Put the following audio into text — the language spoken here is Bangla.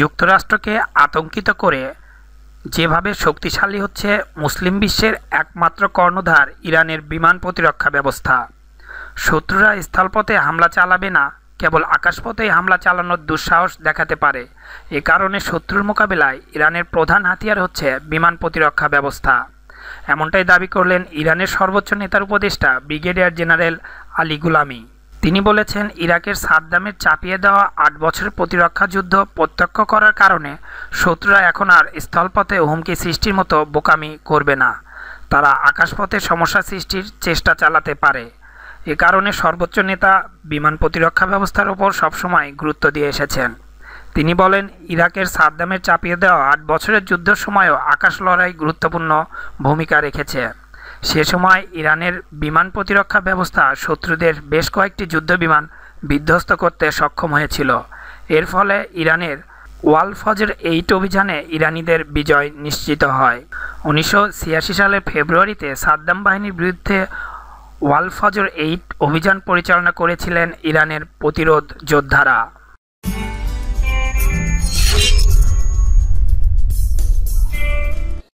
যুক্তরাষ্ট্রকে আতঙ্কিত করে যেভাবে শক্তিশালী হচ্ছে মুসলিম বিশ্বের একমাত্র কর্ণধার ইরানের বিমান প্রতিরক্ষা ব্যবস্থা শত্রুরা স্থলপথে হামলা চালাবে না কেবল আকাশপথেই হামলা চালানোর দুঃসাহস দেখাতে পারে এ কারণে শত্রুর মোকাবেলায় ইরানের প্রধান হাতিয়ার হচ্ছে বিমান প্রতিরক্ষা ব্যবস্থা এমনটাই দাবি করলেন ইরানের সর্বোচ্চ নেতার উপদেষ্টা ব্রিগেডিয়ার জেনারেল আলী গুলামী তিনি বলেছেন ইরাকের সাদ্দামের চাপিয়ে দেওয়া আট বছরের প্রতিরক্ষা যুদ্ধ প্রত্যক্ষ করার কারণে শত্রুরা এখন আর স্থলপথে হুমকি সৃষ্টির মতো বোকামি করবে না তারা আকাশপথে সমস্যা সৃষ্টির চেষ্টা চালাতে পারে এ কারণে সর্বোচ্চ নেতা বিমান প্রতিরক্ষা ব্যবস্থার ওপর সবসময় গুরুত্ব দিয়ে এসেছেন তিনি বলেন ইরাকের সাদ্দামের চাপিয়ে দেওয়া আট বছরের যুদ্ধের সময়ও আকাশ লড়াই গুরুত্বপূর্ণ ভূমিকা রেখেছে সে সময় ইরানের বিমান প্রতিরক্ষা ব্যবস্থা শত্রুদের বেশ কয়েকটি যুদ্ধবিমান বিধ্বস্ত করতে সক্ষম হয়েছিল এর ফলে ইরানের ওয়ালফজের এইট অভিযানে ইরানিদের বিজয় নিশ্চিত হয় উনিশশো সালের ফেব্রুয়ারিতে সাদ্দাম বাহিনীর বিরুদ্ধে ওয়ালফজর এইট অভিযান পরিচালনা করেছিলেন ইরানের প্রতিরোধ যোদ্ধারা